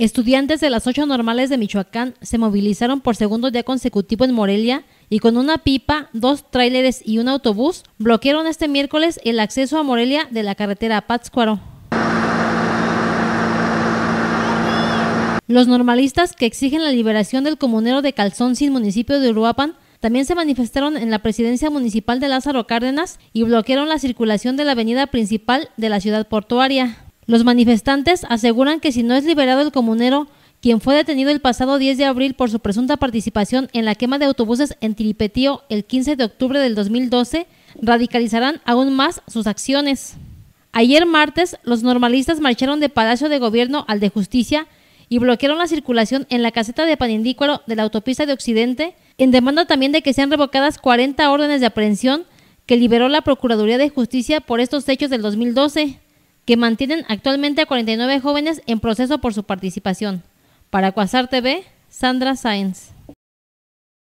Estudiantes de las ocho normales de Michoacán se movilizaron por segundo día consecutivo en Morelia y con una pipa, dos tráileres y un autobús bloquearon este miércoles el acceso a Morelia de la carretera Pátzcuaro. Los normalistas que exigen la liberación del comunero de Calzón sin municipio de Uruapan también se manifestaron en la presidencia municipal de Lázaro Cárdenas y bloquearon la circulación de la avenida principal de la ciudad portuaria. Los manifestantes aseguran que si no es liberado el comunero, quien fue detenido el pasado 10 de abril por su presunta participación en la quema de autobuses en Tiripetío el 15 de octubre del 2012, radicalizarán aún más sus acciones. Ayer martes, los normalistas marcharon de Palacio de Gobierno al de Justicia y bloquearon la circulación en la caseta de Panindícuaro de la autopista de Occidente, en demanda también de que sean revocadas 40 órdenes de aprehensión que liberó la Procuraduría de Justicia por estos hechos del 2012 que mantienen actualmente a 49 jóvenes en proceso por su participación. Para Cuasar TV, Sandra Sáenz.